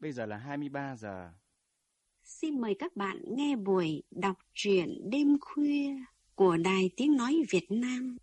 Bây giờ là 23 giờ. Xin mời các bạn nghe buổi đọc truyện đêm khuya của Đài Tiếng Nói Việt Nam.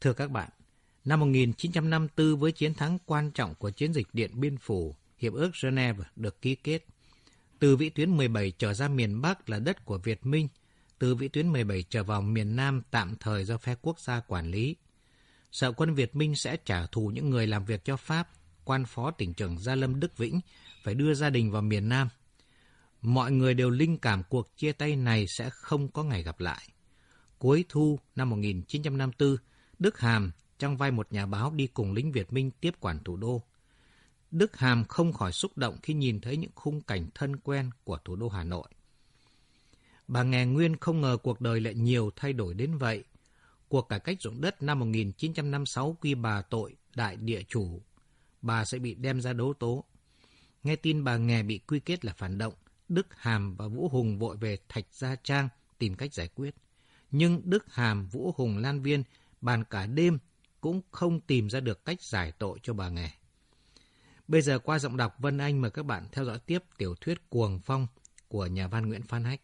Thưa các bạn, năm 1954 với chiến thắng quan trọng của chiến dịch Điện Biên Phủ, Hiệp ước Geneva được ký kết. Từ vĩ tuyến 17 trở ra miền Bắc là đất của Việt Minh, từ vĩ tuyến 17 trở vào miền Nam tạm thời do phe quốc gia quản lý. Sợ quân Việt Minh sẽ trả thù những người làm việc cho Pháp, quan phó tỉnh trưởng Gia Lâm Đức Vĩnh phải đưa gia đình vào miền Nam. Mọi người đều linh cảm cuộc chia tay này sẽ không có ngày gặp lại. Cuối thu năm 1954, Đức Hàm trong vai một nhà báo đi cùng lính Việt Minh tiếp quản thủ đô. Đức Hàm không khỏi xúc động khi nhìn thấy những khung cảnh thân quen của thủ đô Hà Nội. Bà Nghè Nguyên không ngờ cuộc đời lại nhiều thay đổi đến vậy. Cuộc cải cách ruộng đất năm 1956 quy bà tội đại địa chủ. Bà sẽ bị đem ra đấu tố. Nghe tin bà Nghè bị quy kết là phản động, Đức Hàm và Vũ Hùng vội về Thạch Gia Trang tìm cách giải quyết. Nhưng Đức Hàm, Vũ Hùng, Lan Viên bàn cả đêm cũng không tìm ra được cách giải tội cho bà nghề. Bây giờ qua giọng đọc Vân Anh mời các bạn theo dõi tiếp tiểu thuyết Cuồng Phong của nhà văn Nguyễn Phan Hách.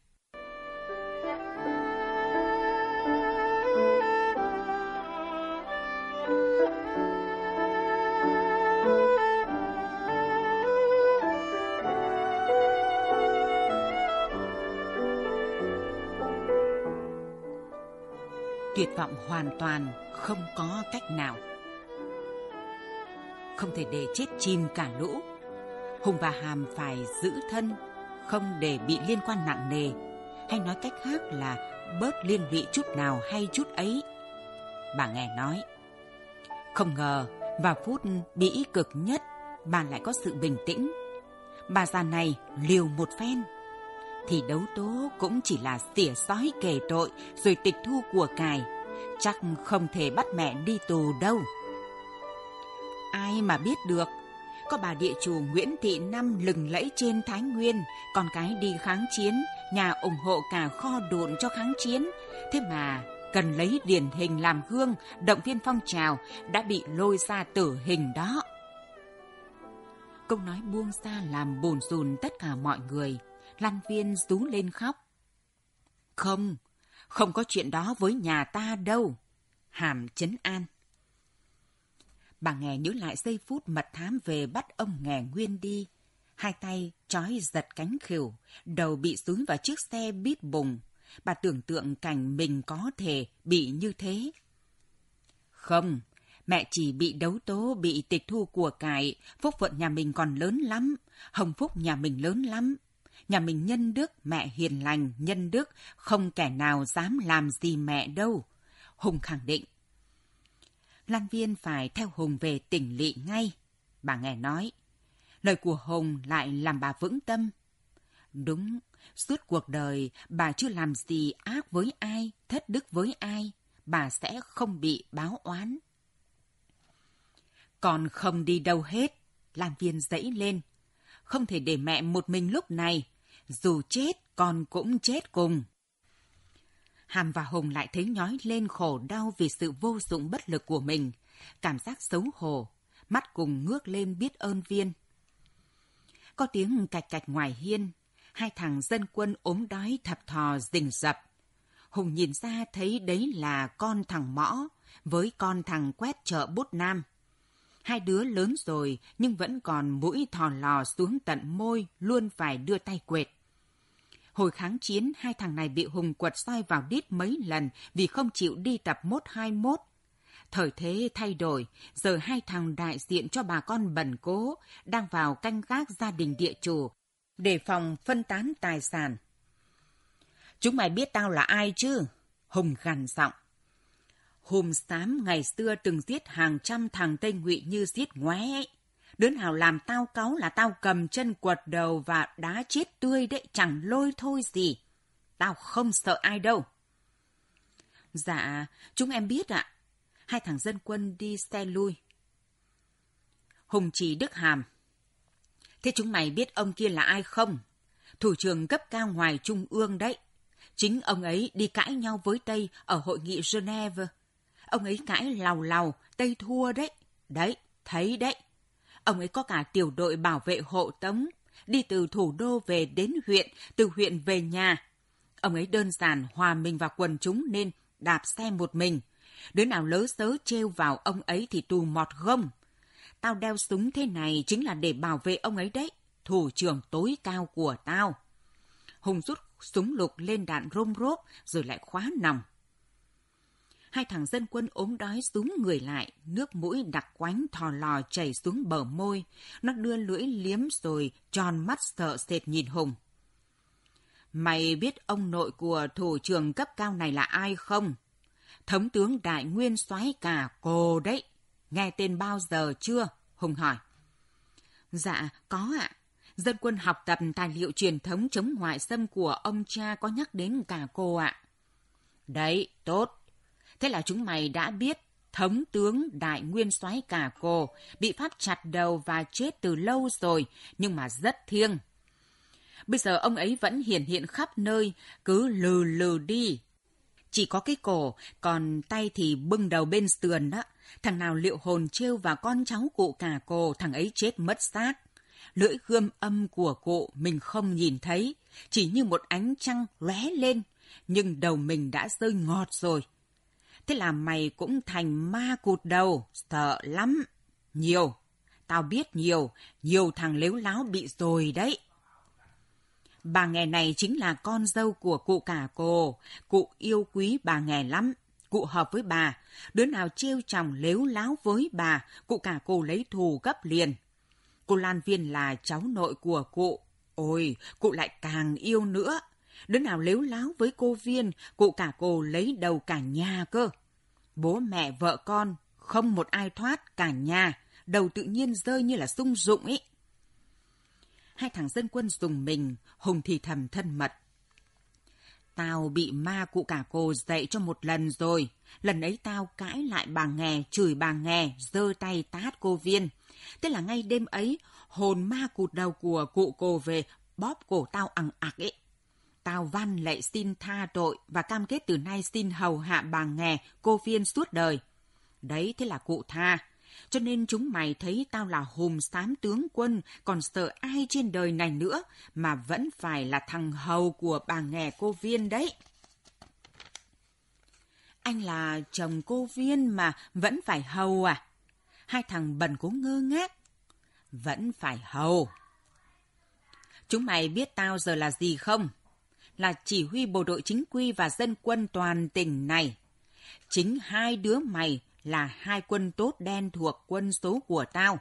tuyệt vọng hoàn toàn không có cách nào không thể để chết chìm cả lũ hùng và hàm phải giữ thân không để bị liên quan nặng nề hay nói cách khác là bớt liên lụy chút nào hay chút ấy bà nghe nói không ngờ vào phút bĩ cực nhất bà lại có sự bình tĩnh bà già này liều một phen thì đấu tố cũng chỉ là xỉa sói kề tội rồi tịch thu của cải. Chắc không thể bắt mẹ đi tù đâu. Ai mà biết được, có bà địa chủ Nguyễn Thị Năm lừng lẫy trên Thái Nguyên, con cái đi kháng chiến, nhà ủng hộ cả kho đụn cho kháng chiến. Thế mà cần lấy điển hình làm gương, động viên phong trào đã bị lôi ra tử hình đó. Câu nói buông xa làm bồn rùn tất cả mọi người. Lan Viên rú lên khóc. Không, không có chuyện đó với nhà ta đâu. Hàm chấn an. Bà nghe nhớ lại giây phút mật thám về bắt ông nghè nguyên đi. Hai tay trói giật cánh khỉu, đầu bị dúi vào chiếc xe bít bùng. Bà tưởng tượng cảnh mình có thể bị như thế. Không, mẹ chỉ bị đấu tố, bị tịch thu của cải, phúc phận nhà mình còn lớn lắm, hồng phúc nhà mình lớn lắm, nhà mình nhân đức, mẹ hiền lành, nhân đức, không kẻ nào dám làm gì mẹ đâu. Hùng khẳng định. Lan Viên phải theo Hùng về tỉnh lỵ ngay, bà nghe nói. Lời của Hùng lại làm bà vững tâm. Đúng, suốt cuộc đời bà chưa làm gì ác với ai, thất đức với ai, bà sẽ không bị báo oán. Còn không đi đâu hết, Lan Viên dẫy lên. Không thể để mẹ một mình lúc này, dù chết con cũng chết cùng. Hàm và Hùng lại thấy nhói lên khổ đau vì sự vô dụng bất lực của mình, cảm giác xấu hổ, mắt cùng ngước lên biết ơn viên. Có tiếng cạch cạch ngoài hiên, hai thằng dân quân ốm đói thập thò rình rập. Hùng nhìn ra thấy đấy là con thằng mõ với con thằng quét chợ bút nam. Hai đứa lớn rồi nhưng vẫn còn mũi thò lò xuống tận môi luôn phải đưa tay quệt. Hồi kháng chiến, hai thằng này bị Hùng quật soi vào đít mấy lần vì không chịu đi tập mốt hai mốt. Thời thế thay đổi, giờ hai thằng đại diện cho bà con bần cố, đang vào canh gác gia đình địa chủ, để phòng phân tán tài sản. Chúng mày biết tao là ai chứ? Hùng gằn giọng. Hùng xám ngày xưa từng giết hàng trăm thằng Tây Ngụy như giết ngoé ấy. Đứa nào làm tao cáu là tao cầm chân quật đầu và đá chết tươi đấy chẳng lôi thôi gì. Tao không sợ ai đâu. Dạ, chúng em biết ạ. Hai thằng dân quân đi xe lui. Hùng chỉ Đức Hàm. Thế chúng mày biết ông kia là ai không? Thủ trưởng cấp cao ngoài trung ương đấy. Chính ông ấy đi cãi nhau với Tây ở hội nghị Geneva. Ông ấy cãi lào lào, Tây thua đấy. Đấy, thấy đấy. Ông ấy có cả tiểu đội bảo vệ hộ tống, đi từ thủ đô về đến huyện, từ huyện về nhà. Ông ấy đơn giản hòa mình vào quần chúng nên đạp xe một mình. Đứa nào lớ sớ trêu vào ông ấy thì tù mọt gông. Tao đeo súng thế này chính là để bảo vệ ông ấy đấy, thủ trưởng tối cao của tao. Hùng rút súng lục lên đạn rôm rốp rồi lại khóa nòng hai thằng dân quân ốm đói súng người lại, nước mũi đặc quánh thò lò chảy xuống bờ môi. Nó đưa lưỡi liếm rồi tròn mắt sợ sệt nhìn Hùng. Mày biết ông nội của thủ trưởng cấp cao này là ai không? Thống tướng đại nguyên soái cả cô đấy. Nghe tên bao giờ chưa? Hùng hỏi. Dạ, có ạ. Dân quân học tập tài liệu truyền thống chống ngoại xâm của ông cha có nhắc đến cả cô ạ. Đấy, tốt. Thế là chúng mày đã biết thống tướng đại nguyên soái cả cổ bị pháp chặt đầu và chết từ lâu rồi nhưng mà rất thiêng bây giờ ông ấy vẫn hiển hiện khắp nơi cứ lừ lừ đi chỉ có cái cổ còn tay thì bưng đầu bên sườn đó thằng nào liệu hồn trêu vào con cháu cụ cả cổ thằng ấy chết mất xác lưỡi gươm âm của cụ mình không nhìn thấy chỉ như một ánh trăng lóe lên nhưng đầu mình đã rơi ngọt rồi Thế là mày cũng thành ma cụt đầu, sợ lắm. Nhiều, tao biết nhiều, nhiều thằng lếu láo bị rồi đấy. Bà nghè này chính là con dâu của cụ cả cô, cụ yêu quý bà nghè lắm, cụ hợp với bà. Đứa nào trêu chồng lếu láo với bà, cụ cả cô lấy thù gấp liền. Cô Lan Viên là cháu nội của cụ. Ôi, cụ lại càng yêu nữa. Đứa nào lếu láo với cô Viên, cụ cả cô lấy đầu cả nhà cơ. Bố mẹ vợ con, không một ai thoát cả nhà, đầu tự nhiên rơi như là sung dụng ấy. Hai thằng dân quân dùng mình, Hùng thì thầm thân mật. Tao bị ma cụ cả cô dạy cho một lần rồi. Lần ấy tao cãi lại bà nghè, chửi bà nghè, giơ tay tát cô viên. Thế là ngay đêm ấy, hồn ma cụt đầu của cụ cô về bóp cổ tao ằng ạc ấy. Tào Văn lệ xin tha tội và cam kết từ nay xin hầu hạ bà nghè, cô viên suốt đời. Đấy thế là cụ tha. Cho nên chúng mày thấy tao là hùm sám tướng quân, còn sợ ai trên đời này nữa, mà vẫn phải là thằng hầu của bà nghè cô viên đấy. Anh là chồng cô viên mà vẫn phải hầu à? Hai thằng bẩn cố ngơ ngác. Vẫn phải hầu. Chúng mày biết tao giờ là gì không? là chỉ huy bộ đội chính quy và dân quân toàn tỉnh này. Chính hai đứa mày là hai quân tốt đen thuộc quân số của tao.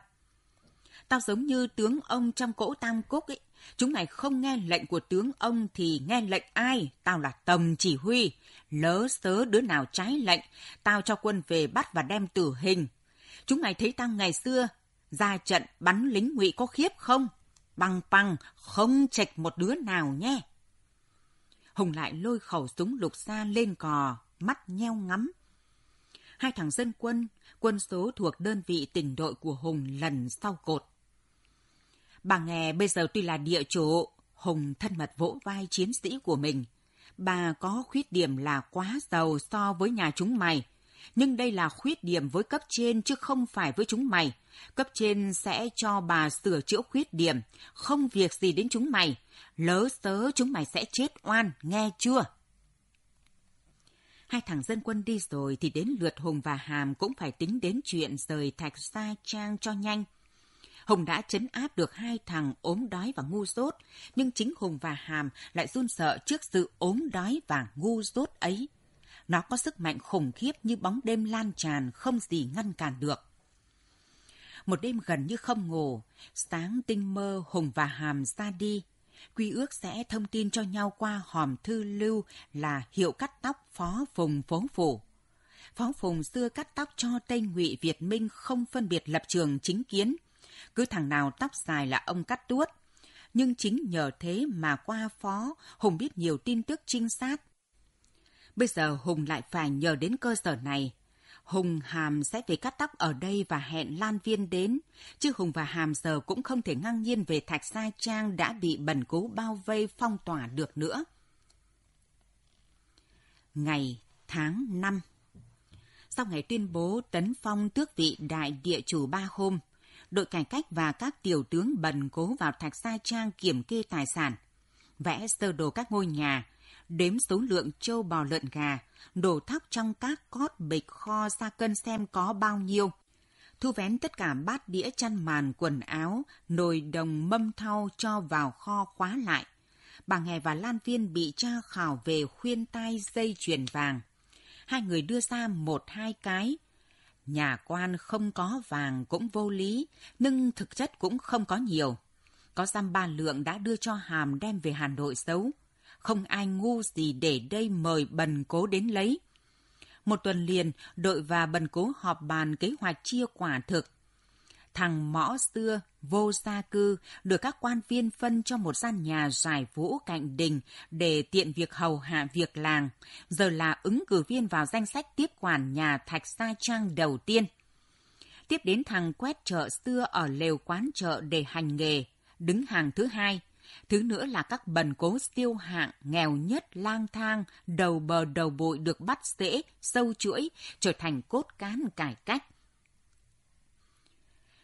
Tao giống như tướng ông trong cỗ tam cúc ấy. Chúng mày không nghe lệnh của tướng ông thì nghe lệnh ai? Tao là tầm chỉ huy. Lỡ sớ đứa nào trái lệnh, tao cho quân về bắt và đem tử hình. Chúng mày thấy tao ngày xưa ra trận bắn lính ngụy có khiếp không? Bằng bằng, không chạch một đứa nào nhé. Hùng lại lôi khẩu súng lục xa lên cò, mắt nheo ngắm. Hai thằng dân quân, quân số thuộc đơn vị tỉnh đội của Hùng lần sau cột. Bà nghe bây giờ tuy là địa chủ, Hùng thân mật vỗ vai chiến sĩ của mình. Bà có khuyết điểm là quá giàu so với nhà chúng mày, nhưng đây là khuyết điểm với cấp trên chứ không phải với chúng mày. Cấp trên sẽ cho bà sửa chữa khuyết điểm, không việc gì đến chúng mày. Lớ sớ chúng mày sẽ chết oan, nghe chưa? Hai thằng dân quân đi rồi thì đến lượt Hùng và Hàm cũng phải tính đến chuyện rời thạch xa trang cho nhanh. Hùng đã chấn áp được hai thằng ốm đói và ngu dốt, nhưng chính Hùng và Hàm lại run sợ trước sự ốm đói và ngu dốt ấy. Nó có sức mạnh khủng khiếp như bóng đêm lan tràn không gì ngăn cản được. Một đêm gần như không ngủ, sáng tinh mơ Hùng và Hàm ra đi. Quy ước sẽ thông tin cho nhau qua hòm thư lưu là hiệu cắt tóc phó phùng phố phủ. Phó Phùng xưa cắt tóc cho Tây Ngụy Việt Minh không phân biệt lập trường chính kiến. Cứ thằng nào tóc dài là ông cắt tuốt. Nhưng chính nhờ thế mà qua Phó, Hùng biết nhiều tin tức trinh sát, Bây giờ Hùng lại phải nhờ đến cơ sở này. Hùng Hàm sẽ về cắt tóc ở đây và hẹn Lan Viên đến. Chứ Hùng và Hàm giờ cũng không thể ngang nhiên về Thạch Sai Trang đã bị bẩn cú bao vây phong tỏa được nữa. Ngày tháng 5 Sau ngày tuyên bố Tấn Phong tước vị đại địa chủ ba hôm, đội cải cách và các tiểu tướng bần cố vào Thạch Sai Trang kiểm kê tài sản, vẽ sơ đồ các ngôi nhà, đếm số lượng trâu bò lợn gà, đổ thóc trong các cót bịch kho ra cân xem có bao nhiêu. Thu vén tất cả bát đĩa chăn màn quần áo, nồi đồng mâm thau cho vào kho khóa lại. Bà Nghè và Lan Viên bị cha khảo về khuyên tai dây chuyền vàng. Hai người đưa ra một hai cái. Nhà quan không có vàng cũng vô lý, nhưng thực chất cũng không có nhiều. Có giam ba lượng đã đưa cho Hàm đem về Hà Nội xấu không ai ngu gì để đây mời bần cố đến lấy. Một tuần liền, đội và bần cố họp bàn kế hoạch chia quả thực. Thằng mõ xưa, vô gia cư, được các quan viên phân cho một gian nhà giải vũ cạnh đình để tiện việc hầu hạ việc làng. Giờ là ứng cử viên vào danh sách tiếp quản nhà thạch sa trang đầu tiên. Tiếp đến thằng quét chợ xưa ở lều quán chợ để hành nghề, đứng hàng thứ hai – Thứ nữa là các bần cố tiêu hạng, nghèo nhất, lang thang, đầu bờ đầu bội được bắt dễ, sâu chuỗi, trở thành cốt cán cải cách.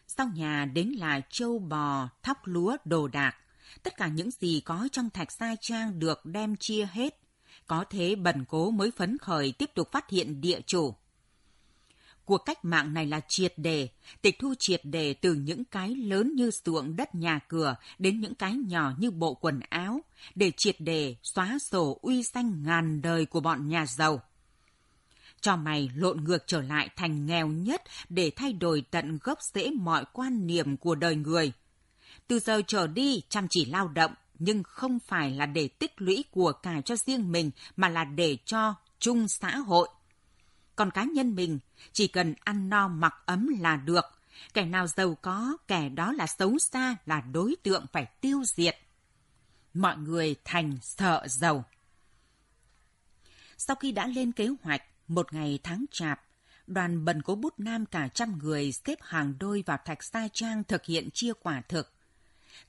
Sau nhà đến là châu bò, thóc lúa, đồ đạc. Tất cả những gì có trong thạch sai trang được đem chia hết. Có thế bần cố mới phấn khởi tiếp tục phát hiện địa chủ cuộc cách mạng này là triệt đề, tịch thu triệt đề từ những cái lớn như ruộng đất nhà cửa đến những cái nhỏ như bộ quần áo, để triệt đề xóa sổ uy danh ngàn đời của bọn nhà giàu. Cho mày lộn ngược trở lại thành nghèo nhất để thay đổi tận gốc rễ mọi quan niệm của đời người. Từ giờ trở đi chăm chỉ lao động, nhưng không phải là để tích lũy của cải cho riêng mình mà là để cho chung xã hội còn cá nhân mình chỉ cần ăn no mặc ấm là được. Kẻ nào giàu có, kẻ đó là xấu xa, là đối tượng phải tiêu diệt. Mọi người thành sợ giàu. Sau khi đã lên kế hoạch, một ngày tháng chạp, đoàn bần cố bút nam cả trăm người xếp hàng đôi vào thạch Sai Trang thực hiện chia quả thực.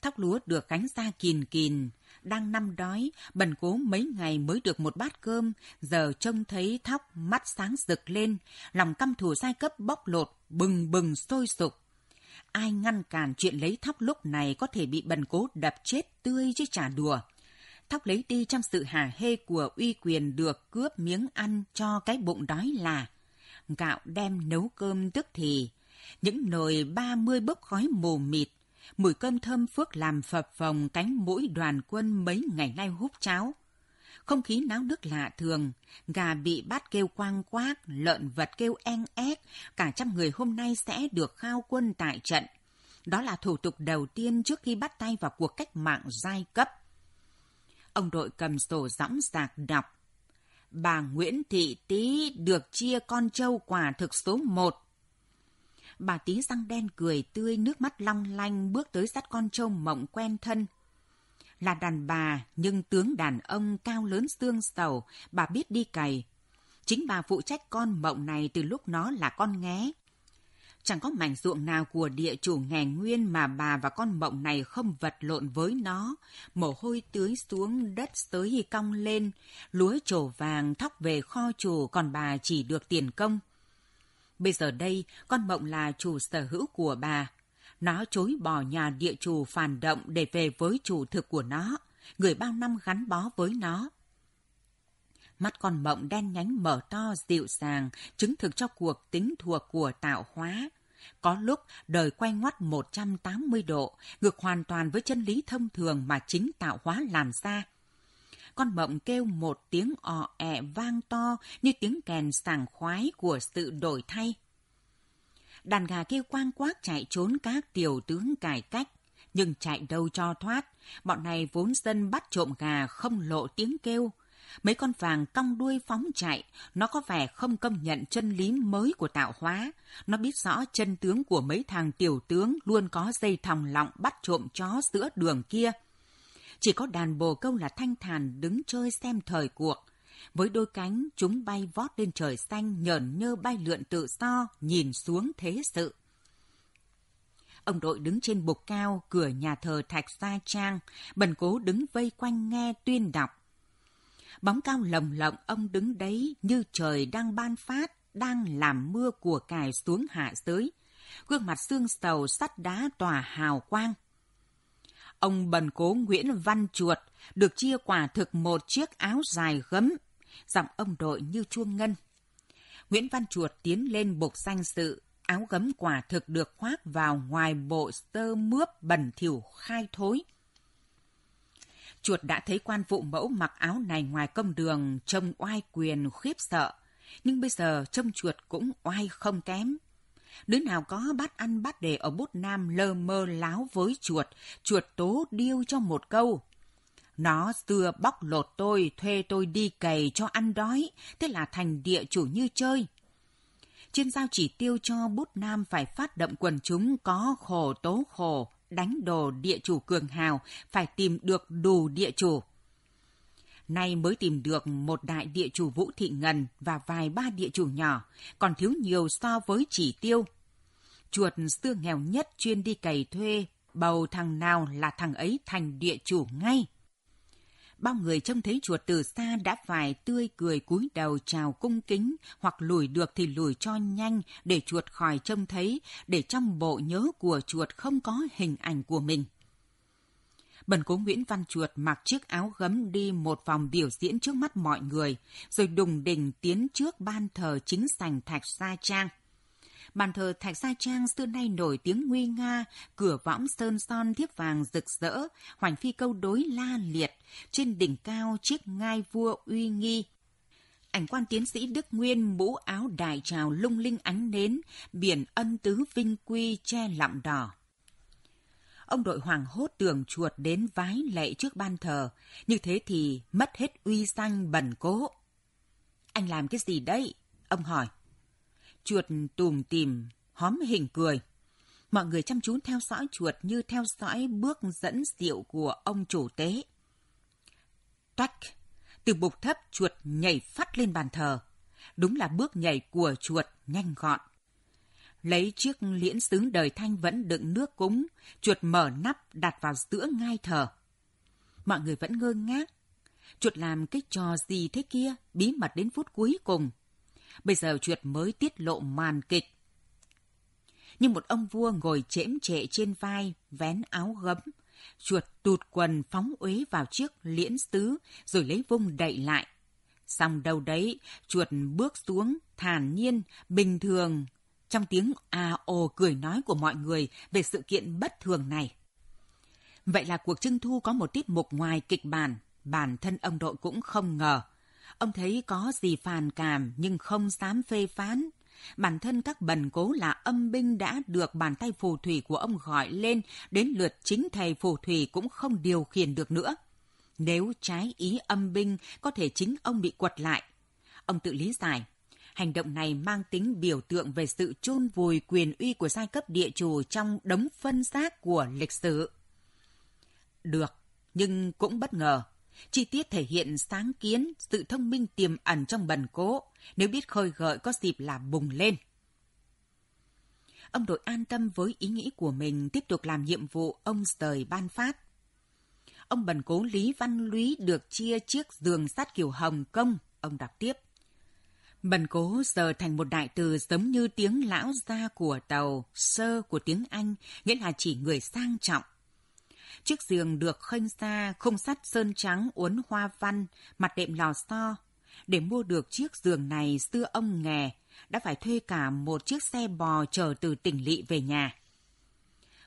Thóc lúa được gánh ra kìn kìn, đang năm đói, bần cố mấy ngày mới được một bát cơm, giờ trông thấy thóc mắt sáng rực lên, lòng căm thù giai cấp bóc lột, bừng bừng sôi sục. Ai ngăn cản chuyện lấy thóc lúc này có thể bị bần cố đập chết tươi chứ chả đùa. Thóc lấy đi trong sự hả hê của uy quyền được cướp miếng ăn cho cái bụng đói là. Gạo đem nấu cơm tức thì, những nồi ba mươi bốc khói mù mịt, mùi cơm thơm phước làm phập phồng cánh mũi đoàn quân mấy ngày nay hút cháo. Không khí náo nước lạ thường, gà bị bắt kêu quang quác, lợn vật kêu en ép, cả trăm người hôm nay sẽ được khao quân tại trận. Đó là thủ tục đầu tiên trước khi bắt tay vào cuộc cách mạng giai cấp. Ông đội cầm sổ dõng dạc đọc. Bà Nguyễn Thị Tý được chia con trâu quả thực số một bà tí răng đen cười tươi nước mắt long lanh bước tới sát con trâu mộng quen thân. Là đàn bà, nhưng tướng đàn ông cao lớn xương sầu, bà biết đi cày. Chính bà phụ trách con mộng này từ lúc nó là con nghé. Chẳng có mảnh ruộng nào của địa chủ nghè nguyên mà bà và con mộng này không vật lộn với nó. Mồ hôi tưới xuống, đất tới cong lên, lúa trổ vàng thóc về kho chủ còn bà chỉ được tiền công. Bây giờ đây, con Mộng là chủ sở hữu của bà. Nó chối bỏ nhà địa chủ phản động để về với chủ thực của nó, người bao năm gắn bó với nó. Mắt con Mộng đen nhánh mở to dịu dàng, chứng thực cho cuộc tính thuộc của tạo hóa. Có lúc đời quay ngoắt 180 độ, ngược hoàn toàn với chân lý thông thường mà chính tạo hóa làm ra – con mộng kêu một tiếng ọ ẹ vang to như tiếng kèn sảng khoái của sự đổi thay. Đàn gà kêu quang quác chạy trốn các tiểu tướng cải cách, nhưng chạy đâu cho thoát. Bọn này vốn dân bắt trộm gà không lộ tiếng kêu. Mấy con vàng cong đuôi phóng chạy, nó có vẻ không công nhận chân lý mới của tạo hóa. Nó biết rõ chân tướng của mấy thằng tiểu tướng luôn có dây thòng lọng bắt trộm chó giữa đường kia – chỉ có đàn bồ câu là thanh thản đứng chơi xem thời cuộc. Với đôi cánh, chúng bay vót lên trời xanh nhởn nhơ bay lượn tự do, nhìn xuống thế sự. Ông đội đứng trên bục cao, cửa nhà thờ Thạch sa Trang, bần cố đứng vây quanh nghe tuyên đọc. Bóng cao lồng lộng ông đứng đấy như trời đang ban phát, đang làm mưa của cải xuống hạ giới. Gương mặt xương sầu sắt đá tỏa hào quang ông bần cố Nguyễn Văn Chuột được chia quả thực một chiếc áo dài gấm, giọng ông đội như chuông ngân. Nguyễn Văn Chuột tiến lên bục danh sự, áo gấm quả thực được khoác vào ngoài bộ tơ mướp bẩn thỉu khai thối. Chuột đã thấy quan vụ mẫu mặc áo này ngoài công đường trông oai quyền khiếp sợ, nhưng bây giờ trông chuột cũng oai không kém. Đứa nào có bắt ăn bắt đề ở bút nam lơ mơ láo với chuột, chuột tố điêu cho một câu. Nó xưa bóc lột tôi, thuê tôi đi cày cho ăn đói, thế là thành địa chủ như chơi. Trên giao chỉ tiêu cho bút nam phải phát động quần chúng có khổ tố khổ, đánh đồ địa chủ cường hào, phải tìm được đủ địa chủ. Nay mới tìm được một đại địa chủ Vũ Thị Ngân và vài ba địa chủ nhỏ, còn thiếu nhiều so với chỉ tiêu. Chuột xưa nghèo nhất chuyên đi cày thuê, bầu thằng nào là thằng ấy thành địa chủ ngay. Bao người trông thấy chuột từ xa đã phải tươi cười cúi đầu chào cung kính hoặc lùi được thì lùi cho nhanh để chuột khỏi trông thấy, để trong bộ nhớ của chuột không có hình ảnh của mình Bần cố Nguyễn Văn Chuột mặc chiếc áo gấm đi một vòng biểu diễn trước mắt mọi người, rồi đùng đỉnh tiến trước ban thờ chính sành Thạch Sa Trang. Bàn thờ Thạch Sa Trang xưa nay nổi tiếng nguy nga, cửa võng sơn son thiếp vàng rực rỡ, hoành phi câu đối la liệt, trên đỉnh cao chiếc ngai vua uy nghi. Ảnh quan tiến sĩ Đức Nguyên mũ áo đại trào lung linh ánh nến, biển ân tứ vinh quy che lọng đỏ. Ông đội hoàng hốt tường chuột đến vái lệ trước ban thờ, như thế thì mất hết uy danh bẩn cố. Anh làm cái gì đấy? Ông hỏi. Chuột tùm tìm, hóm hình cười. Mọi người chăm chú theo dõi chuột như theo dõi bước dẫn diệu của ông chủ tế. Toách! Từ bục thấp chuột nhảy phát lên bàn thờ. Đúng là bước nhảy của chuột nhanh gọn lấy chiếc liễn sứ đời thanh vẫn đựng nước cúng, chuột mở nắp đặt vào giữa ngai thờ. Mọi người vẫn ngơ ngác. Chuột làm cái trò gì thế kia, bí mật đến phút cuối cùng. Bây giờ chuột mới tiết lộ màn kịch. Nhưng một ông vua ngồi chễm trệ trên vai, vén áo gấm. Chuột tụt quần phóng uế vào chiếc liễn sứ, rồi lấy vung đậy lại. Xong đâu đấy, chuột bước xuống, thản nhiên, bình thường, trong tiếng a ồ cười nói của mọi người về sự kiện bất thường này. Vậy là cuộc trưng thu có một tiết mục ngoài kịch bản, bản thân ông đội cũng không ngờ. Ông thấy có gì phàn cảm nhưng không dám phê phán. Bản thân các bần cố là âm binh đã được bàn tay phù thủy của ông gọi lên, đến lượt chính thầy phù thủy cũng không điều khiển được nữa. Nếu trái ý âm binh, có thể chính ông bị quật lại. Ông tự lý giải, Hành động này mang tính biểu tượng về sự chôn vùi quyền uy của giai cấp địa chủ trong đống phân xác của lịch sử. Được, nhưng cũng bất ngờ. Chi tiết thể hiện sáng kiến, sự thông minh tiềm ẩn trong bần cố, nếu biết khơi gợi có dịp là bùng lên. Ông đội an tâm với ý nghĩ của mình tiếp tục làm nhiệm vụ ông rời ban phát ông bần cố Lý Văn Lúy được chia chiếc giường sắt kiểu Hồng Kông, ông đọc tiếp. Bần cố giờ thành một đại từ giống như tiếng lão gia của tàu, sơ của tiếng Anh, nghĩa là chỉ người sang trọng. Chiếc giường được khênh xa khung sắt sơn trắng uốn hoa văn, mặt đệm lò xo. Để mua được chiếc giường này xưa ông nghè, đã phải thuê cả một chiếc xe bò chở từ tỉnh lỵ về nhà.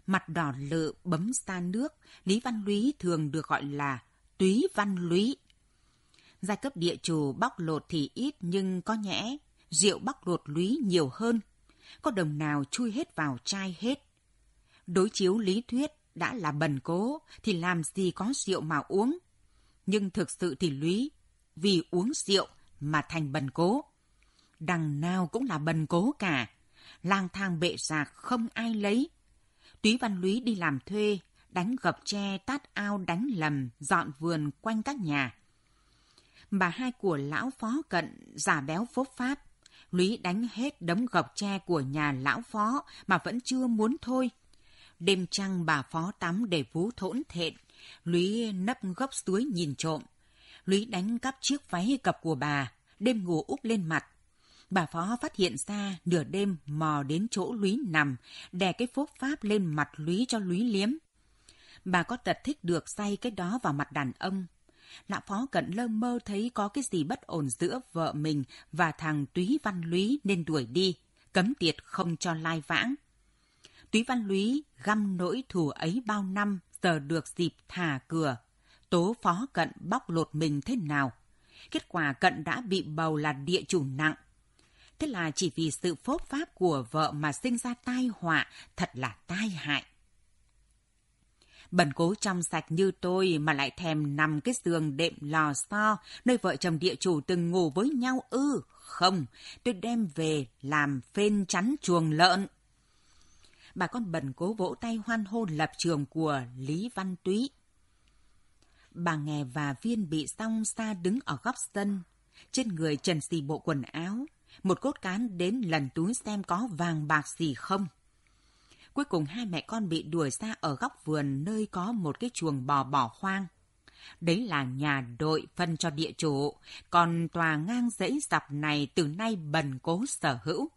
Mặt đỏ lự bấm xa nước, Lý Văn lý thường được gọi là Túy Văn Lúy Giai cấp địa chủ bóc lột thì ít nhưng có nhẽ rượu bóc lột lúy nhiều hơn. Có đồng nào chui hết vào chai hết. Đối chiếu lý thuyết đã là bần cố thì làm gì có rượu mà uống. Nhưng thực sự thì lúy vì uống rượu mà thành bần cố. Đằng nào cũng là bần cố cả. Lang thang bệ giạc không ai lấy. Túy Văn Lúy đi làm thuê, đánh gập tre, tát ao đánh lầm, dọn vườn quanh các nhà bà hai của lão phó cận giả béo phốt pháp. Lý đánh hết đống gọc tre của nhà lão phó mà vẫn chưa muốn thôi. Đêm trăng bà phó tắm để vú thỗn thện, Lý nấp gốc suối nhìn trộm. Lý đánh cắp chiếc váy cặp của bà, đêm ngủ úp lên mặt. Bà phó phát hiện ra nửa đêm mò đến chỗ Lý nằm, đè cái phốt pháp lên mặt Lý cho Lý liếm. Bà có tật thích được say cái đó vào mặt đàn ông, Lã phó cận lơ mơ thấy có cái gì bất ổn giữa vợ mình và thằng Túy Văn Lúy nên đuổi đi, cấm tiệt không cho lai vãng. Túy Văn Lúy găm nỗi thù ấy bao năm, giờ được dịp thả cửa. Tố phó cận bóc lột mình thế nào? Kết quả cận đã bị bầu là địa chủ nặng. Thế là chỉ vì sự phốt pháp của vợ mà sinh ra tai họa thật là tai hại bẩn cố trong sạch như tôi mà lại thèm nằm cái giường đệm lò xo, nơi vợ chồng địa chủ từng ngủ với nhau ư? không, tôi đem về làm phên chắn chuồng lợn. Bà con bẩn cố vỗ tay hoan hô lập trường của Lý Văn Túy. Bà nghe và viên bị xong xa đứng ở góc sân. Trên người trần xì bộ quần áo, một cốt cán đến lần túi xem có vàng bạc gì không. Cuối cùng hai mẹ con bị đuổi ra ở góc vườn nơi có một cái chuồng bò bỏ hoang. Đấy là nhà đội phân cho địa chủ, còn tòa ngang dãy dập này từ nay bần cố sở hữu.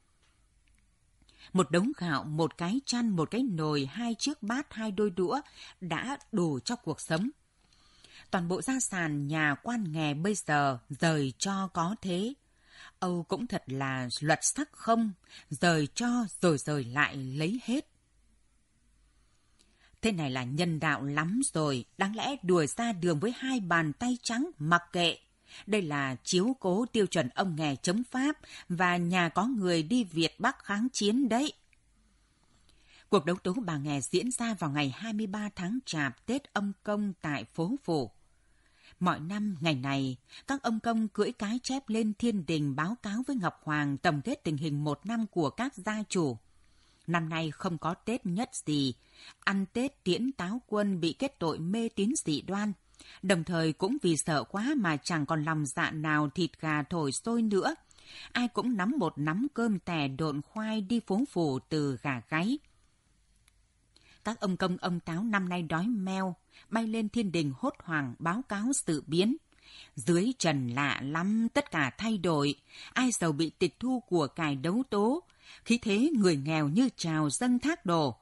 Một đống gạo, một cái chăn, một cái nồi, hai chiếc bát, hai đôi đũa đã đủ cho cuộc sống toàn bộ gia sản nhà quan nghề bây giờ rời cho có thế. Âu cũng thật là luật sắc không, rời cho rồi rời lại lấy hết. Thế này là nhân đạo lắm rồi, đáng lẽ đuổi ra đường với hai bàn tay trắng mặc kệ. Đây là chiếu cố tiêu chuẩn ông nghè chống Pháp và nhà có người đi Việt Bắc kháng chiến đấy. Cuộc đấu tố bà nghè diễn ra vào ngày 23 tháng Chạp Tết Âm Công tại phố Phủ. Mọi năm ngày này, các ông công cưỡi cái chép lên thiên đình báo cáo với Ngọc Hoàng tổng kết tình hình một năm của các gia chủ – năm nay không có Tết nhất gì. Ăn Tết tiễn táo quân bị kết tội mê tín dị đoan. Đồng thời cũng vì sợ quá mà chẳng còn lòng dạ nào thịt gà thổi sôi nữa. Ai cũng nắm một nắm cơm tẻ độn khoai đi phố phủ từ gà gáy. Các ông công ông táo năm nay đói meo, bay lên thiên đình hốt hoảng báo cáo sự biến. Dưới trần lạ lắm, tất cả thay đổi. Ai giàu bị tịch thu của cải đấu tố, Khí thế người nghèo như trào dâng thác đổ.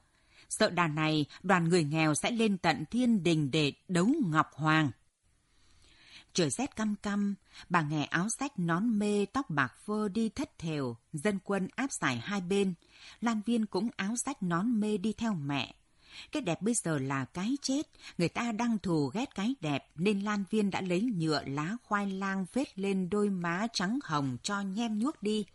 Sợ đàn này, đoàn người nghèo sẽ lên tận thiên đình để đấu Ngọc Hoàng. Trời rét căm căm, bà nghè áo sách nón mê tóc bạc phơ đi thất thều, dân quân áp giải hai bên. Lan viên cũng áo sách nón mê đi theo mẹ, cái đẹp bây giờ là cái chết, người ta đang thù ghét cái đẹp nên Lan Viên đã lấy nhựa lá khoai lang vết lên đôi má trắng hồng cho nhem nhuốc đi.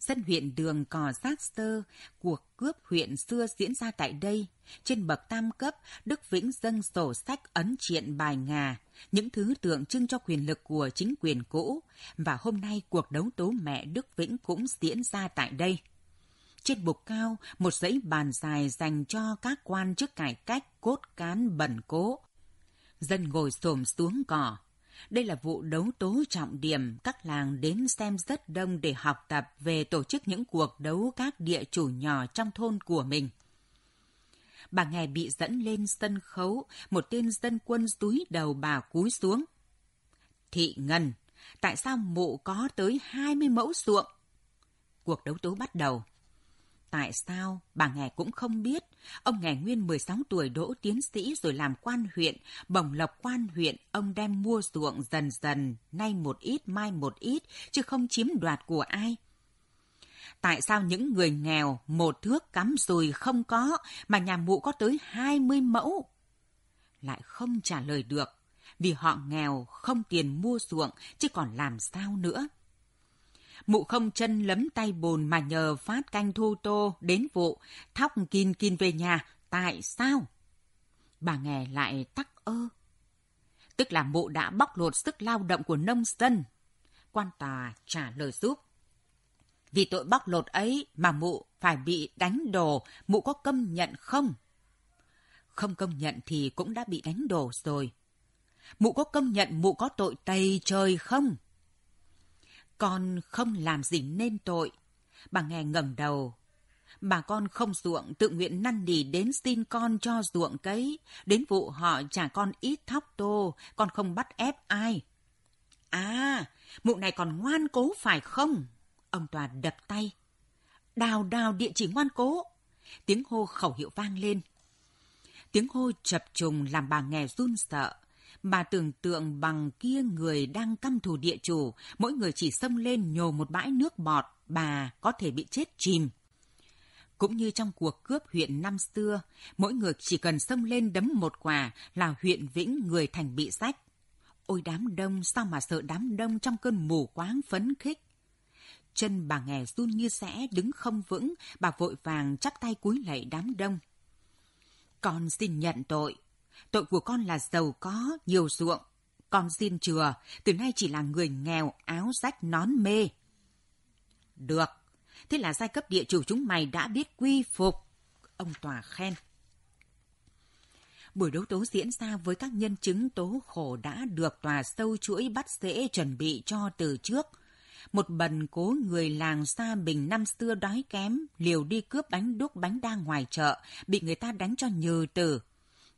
Dân huyện đường cò giác sơ, cuộc cướp huyện xưa diễn ra tại đây. Trên bậc tam cấp, Đức Vĩnh dân sổ sách ấn triện bài ngà, những thứ tượng trưng cho quyền lực của chính quyền cũ. Và hôm nay cuộc đấu tố mẹ Đức Vĩnh cũng diễn ra tại đây. Trên bục cao, một dãy bàn dài dành cho các quan chức cải cách cốt cán bẩn cố. Dân ngồi xổm xuống cỏ, đây là vụ đấu tố trọng điểm, các làng đến xem rất đông để học tập về tổ chức những cuộc đấu các địa chủ nhỏ trong thôn của mình. Bà nghe bị dẫn lên sân khấu, một tên dân quân túi đầu bà cúi xuống. Thị Ngân, tại sao mụ có tới 20 mẫu ruộng? Cuộc đấu tố bắt đầu. Tại sao, bà Nghè cũng không biết. Ông Nghè Nguyên 16 tuổi đỗ tiến sĩ rồi làm quan huyện, bổng lộc quan huyện, ông đem mua ruộng dần dần, nay một ít, mai một ít, chứ không chiếm đoạt của ai. Tại sao những người nghèo một thước cắm rồi không có, mà nhà mụ có tới 20 mẫu? Lại không trả lời được, vì họ nghèo không tiền mua ruộng, chứ còn làm sao nữa mụ không chân lấm tay bồn mà nhờ phát canh thu tô đến vụ, thóc kin kin về nhà, tại sao? Bà nghè lại tắc ơ. Tức là mụ đã bóc lột sức lao động của nông dân. Quan tòa trả lời giúp. Vì tội bóc lột ấy mà mụ phải bị đánh đổ, mụ có công nhận không? Không công nhận thì cũng đã bị đánh đổ rồi. Mụ có công nhận mụ có tội tày trời không? Con không làm gì nên tội. Bà nghe ngẩng đầu. Bà con không ruộng tự nguyện năn nỉ đến xin con cho ruộng cấy. Đến vụ họ trả con ít thóc tô, con không bắt ép ai. À, mụ này còn ngoan cố phải không? Ông Tòa đập tay. Đào đào địa chỉ ngoan cố. Tiếng hô khẩu hiệu vang lên. Tiếng hô chập trùng làm bà nghè run sợ. Bà tưởng tượng bằng kia người đang căm thù địa chủ, mỗi người chỉ xông lên nhổ một bãi nước bọt, bà có thể bị chết chìm. Cũng như trong cuộc cướp huyện năm xưa, mỗi người chỉ cần xông lên đấm một quả là huyện Vĩnh người thành bị sách. Ôi đám đông, sao mà sợ đám đông trong cơn mù quáng phấn khích chân bà nghè run như sẽ đứng không vững, bà vội vàng chắp tay cúi lạy đám đông. Con xin nhận tội, tội của con là giàu có, nhiều ruộng. Con xin chừa, từ nay chỉ là người nghèo, áo rách, nón mê. Được, thế là giai cấp địa chủ chúng mày đã biết quy phục. Ông Tòa khen. Buổi đấu tố diễn ra với các nhân chứng tố khổ đã được tòa sâu chuỗi bắt dễ chuẩn bị cho từ trước – một bần cố người làng xa bình năm xưa đói kém, liều đi cướp bánh đúc bánh đa ngoài chợ, bị người ta đánh cho nhừ tử,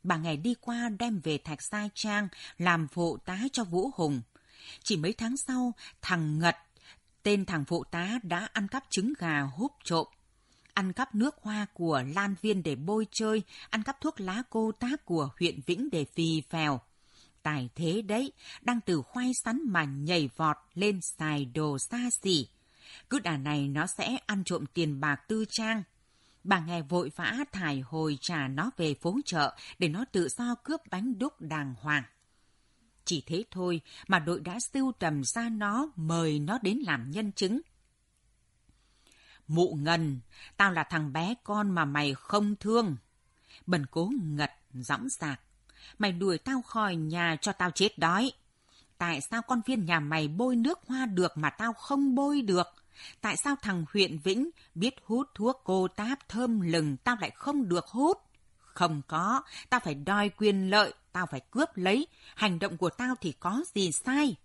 bà ngày đi qua đem về Thạch Sai Trang làm phụ tá cho Vũ Hùng. Chỉ mấy tháng sau, thằng Ngật, tên thằng phụ tá đã ăn cắp trứng gà húp trộm. Ăn cắp nước hoa của Lan Viên để bôi chơi, ăn cắp thuốc lá cô tác của huyện Vĩnh để phì phèo. Tài thế đấy, đang từ khoai sắn mà nhảy vọt lên xài đồ xa xỉ. Cứ đà này nó sẽ ăn trộm tiền bạc tư trang, Bà nghe vội vã thải hồi trả nó về phố chợ để nó tự do cướp bánh đúc đàng hoàng. Chỉ thế thôi mà đội đã sưu tầm ra nó mời nó đến làm nhân chứng. Mụ ngần, tao là thằng bé con mà mày không thương. Bần cố ngật, dõng dạc. Mày đuổi tao khỏi nhà cho tao chết đói. Tại sao con viên nhà mày bôi nước hoa được mà tao không bôi được? Tại sao thằng huyện Vĩnh biết hút thuốc cô táp thơm lừng tao lại không được hút? Không có, tao phải đòi quyền lợi, tao phải cướp lấy, hành động của tao thì có gì sai?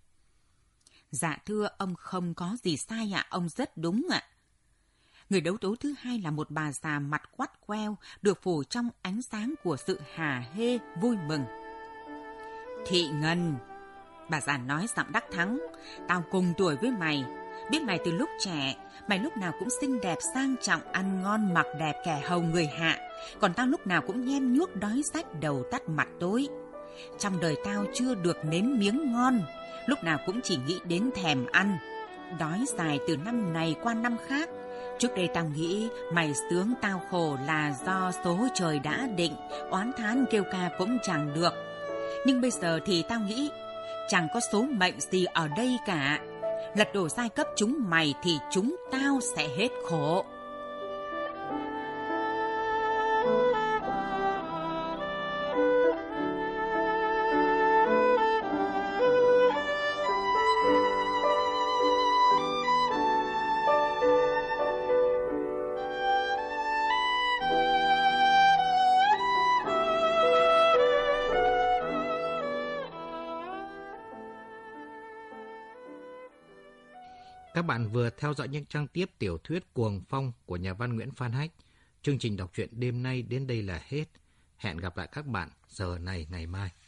Dạ thưa ông không có gì sai ạ, ông rất đúng ạ. Người đấu tố thứ hai là một bà già mặt quắt queo, được phủ trong ánh sáng của sự hà hê vui mừng. Thị Ngân, bà già nói giọng đắc thắng, tao cùng tuổi với mày, Biết mày từ lúc trẻ, mày lúc nào cũng xinh đẹp, sang trọng, ăn ngon, mặc đẹp, kẻ hầu người hạ. Còn tao lúc nào cũng nhem nhuốc đói rách đầu tắt mặt tối. Trong đời tao chưa được nếm miếng ngon, lúc nào cũng chỉ nghĩ đến thèm ăn. Đói dài từ năm này qua năm khác, Trước đây tao nghĩ mày sướng tao khổ là do số trời đã định, oán thán kêu ca cũng chẳng được. Nhưng bây giờ thì tao nghĩ chẳng có số mệnh gì ở đây cả lật đổ giai cấp chúng mày thì chúng tao sẽ hết khổ bạn vừa theo dõi những trang tiếp tiểu thuyết Cuồng Phong của nhà văn Nguyễn Phan Hách. Chương trình đọc truyện đêm nay đến đây là hết. Hẹn gặp lại các bạn giờ này ngày mai.